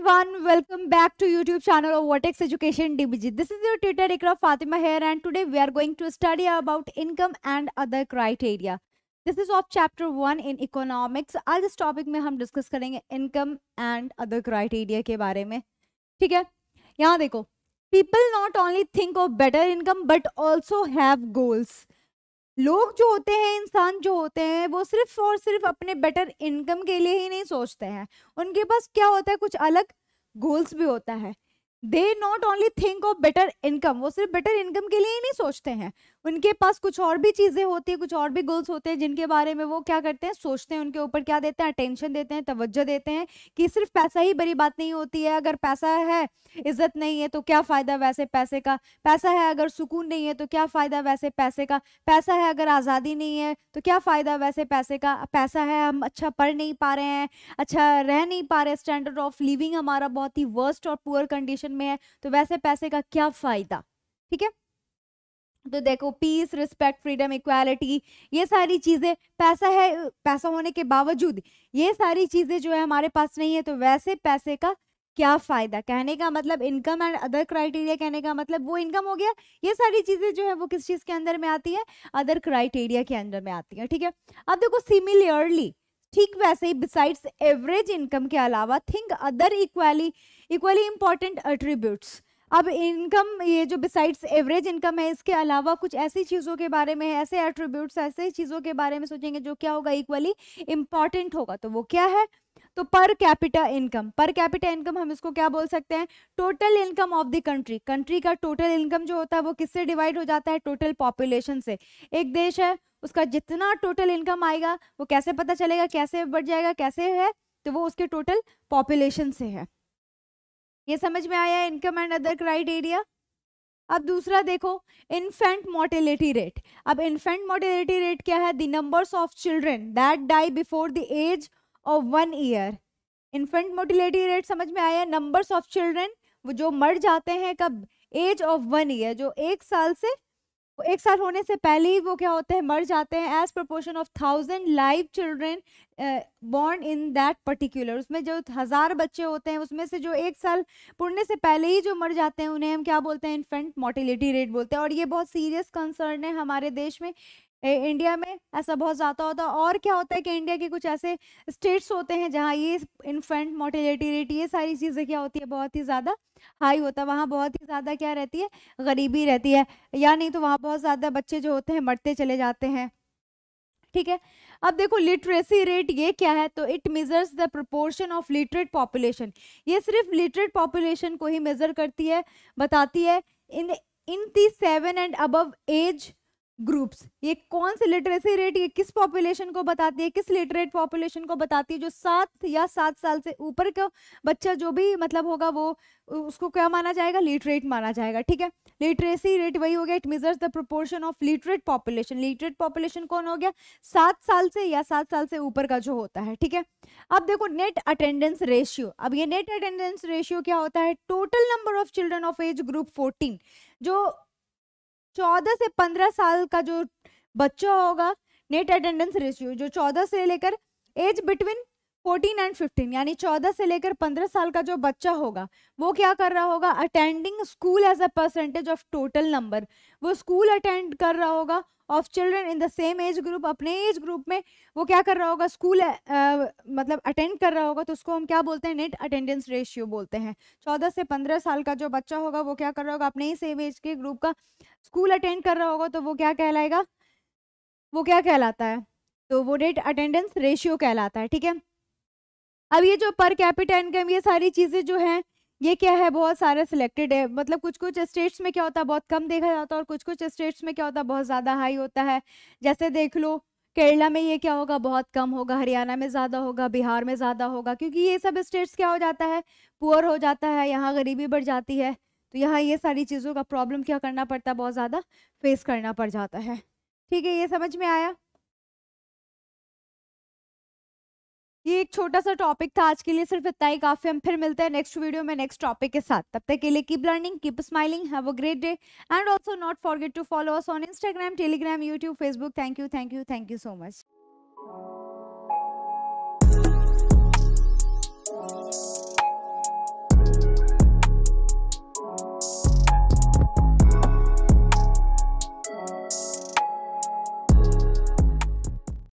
everyone welcome back to youtube channel of vortex education dbg this is your tutor ikra fatima here and today we are going to study about income and other criteria this is of chapter 1 in economics आज इस topic mein hum discuss karenge income and other criteria ke bare mein theek hai yahan dekho people not only think of better income but also have goals लोग जो होते हैं इंसान जो होते हैं वो सिर्फ और सिर्फ अपने बेटर इनकम के लिए ही नहीं सोचते हैं उनके पास क्या होता है कुछ अलग गोल्स भी होता है they not only think of better income वो सिर्फ बेटर इनकम के लिए ही नहीं सोचते हैं उनके पास कुछ और भी चीज़ें होती है कुछ और भी गोल्स होते हैं जिनके बारे में वो क्या करते हैं सोचते हैं उनके ऊपर क्या देते हैं अटेंशन देते हैं तवज्जो देते हैं कि सिर्फ पैसा ही बड़ी बात नहीं होती है अगर पैसा है इज्जत नहीं है तो क्या फ़ायदा वैसे पैसे का पैसा है अगर सुकून नहीं है तो क्या फ़ायदा वैसे पैसे का पैसा है अगर आज़ादी नहीं है तो क्या फ़ायदा वैसे पैसे का पैसा है हम अच्छा पढ़ नहीं पा रहे हैं अच्छा रह नहीं पा रहे स्टैंडर्ड ऑफ लिविंग हमारा बहुत ही वर्स्ट और पुअर कंडीशन में है तो वैसे पैसे का क्या फ़ायदा ठीक है तो देखो पीस रिस्पेक्ट फ्रीडम इक्वालिटी ये सारी चीज़ें पैसा है पैसा होने के बावजूद ये सारी चीज़ें जो है हमारे पास नहीं है तो वैसे पैसे का क्या फ़ायदा कहने का मतलब इनकम एंड अदर क्राइटेरिया कहने का मतलब वो इनकम हो गया ये सारी चीज़ें जो है वो किस चीज़ के अंदर में आती है अदर क्राइटेरिया के अंदर में आती है ठीक है अब देखो सिमिलियरली ठीक वैसे ही बिसाइड्स एवरेज इनकम के अलावा think other equally equally important attributes अब इनकम ये जो बिसाइड्स एवरेज इनकम है इसके अलावा कुछ ऐसी चीज़ों के बारे में ऐसे एट्रीब्यूट्स ऐसे चीज़ों के बारे में सोचेंगे जो क्या होगा इक्वली इम्पॉर्टेंट होगा तो वो क्या है तो per capita income per capita income हम इसको क्या बोल सकते हैं total income of the country country का टोटल इनकम जो होता है वो किससे डिवाइड हो जाता है टोटल पॉपुलेशन से एक देश है उसका जितना टोटल इनकम आएगा वो कैसे पता चलेगा कैसे बढ़ जाएगा कैसे है तो वो उसके टोटल पॉपुलेशन से है ये समझ में आया इनकम एंड अदर क्राइटेरिया अब दूसरा देखो इन्फेंट मोर्टेलिटी रेट अब इन्फेंट मोर्टेलिटी रेट क्या है the numbers of children that die before the age of one year infant mortality rate समझ में आया नंबर्स ऑफ चिल्ड्रेन वो जो मर जाते हैं कब एज ऑफ वन ईयर जो एक साल से एक साल होने से पहले ही वो क्या होते हैं मर जाते हैं as proportion of thousand live children born in that particular उसमें जो हज़ार बच्चे होते हैं उसमें से जो एक साल पुरने से पहले ही जो मर जाते हैं उन्हें हम क्या बोलते हैं इन्फेंट मोटिलिटी रेट बोलते हैं और ये बहुत सीरियस कंसर्न है हमारे देश में इंडिया में ऐसा बहुत ज़्यादा होता है और क्या होता है कि इंडिया के कुछ ऐसे स्टेट्स होते हैं जहाँ ये इन्फेंट मोर्टेलिटी रेट ये सारी चीज़ें क्या होती है बहुत ही ज़्यादा हाई होता है वहाँ बहुत ही ज़्यादा क्या रहती है गरीबी रहती है या नहीं तो वहाँ बहुत ज़्यादा बच्चे जो होते हैं मरते चले जाते हैं ठीक है अब देखो लिटरेसी रेट ये क्या है तो it measures the proportion of literate population ये सिर्फ लिटरेट पॉपुलेशन को ही मेजर करती है बताती है in in the seven and above age groups ये कौन से लिटरेसी रेट ये किस पॉपुलेशन को बताती है किस लिटरेट पॉपुलेशन को बताती है जो सात या सात साल से ऊपर का बच्चा जो भी मतलब होगा वो उसको क्या माना जाएगा लिटरेट माना जाएगा ठीक है लिटरेसी रेट वही हो गया it measures the proportion of literate population literate population कौन हो गया सात साल से या सात साल से ऊपर का जो होता है ठीक है अब देखो नेट अटेंडेंस रेशियो अब ये नेट अटेंडेंस रेशियो क्या होता है total number of children of age group fourteen जो चौदह से पंद्रह साल का जो बच्चा होगा नेट अटेंडेंस रेशियो जो चौदह से लेकर age between fourteen and fifteen यानी चौदह से लेकर पंद्रह साल का जो बच्चा होगा वो क्या कर रहा होगा attending school as a percentage of total number वो स्कूल अटेंड कर रहा होगा of children in the same age group अपने एज ग्रुप में वो क्या कर रहा होगा स्कूल मतलब अटेंड कर रहा होगा तो उसको हम क्या बोलते हैं नेट अटेंडेंस रेशियो बोलते हैं चौदह से पंद्रह साल का जो बच्चा होगा वो क्या कर रहा होगा अपने ही सेम एज के ग्रुप का स्कूल अटेंड कर रहा होगा तो वो क्या कहलाएगा वो क्या कहलाता है तो वो नेट अटेंडेंस रेशियो कहलाता है ठीक है अब ये जो पर कैपिटा इनकम ये सारी चीज़ें जो हैं ये क्या है बहुत सारे सिलेक्टेड है मतलब कुछ कुछ स्टेट्स में क्या होता है बहुत कम देखा जाता है और कुछ कुछ स्टेट्स में क्या होता है बहुत ज़्यादा हाई होता है जैसे देख लो केरला में ये क्या होगा बहुत कम होगा हरियाणा में ज़्यादा होगा बिहार में ज़्यादा होगा क्योंकि ये सब स्टेट्स क्या हो जाता है पुअर हो जाता है यहाँ गरीबी बढ़ जाती है तो यहाँ ये सारी चीज़ों का प्रॉब्लम क्या करना पड़ता है बहुत ज़्यादा फेस करना पड़ जाता है ठीक है ये समझ में आया ये एक छोटा सा टॉपिक था आज के लिए सिर्फ इतना ही काफी हम फिर मिलते हैं नेक्स्ट वीडियो में नेक्स्ट टॉपिक के साथ तब तक के लिए keep learning keep smiling have a great day and also not forget to follow us on Instagram Telegram YouTube Facebook thank you thank you thank you so much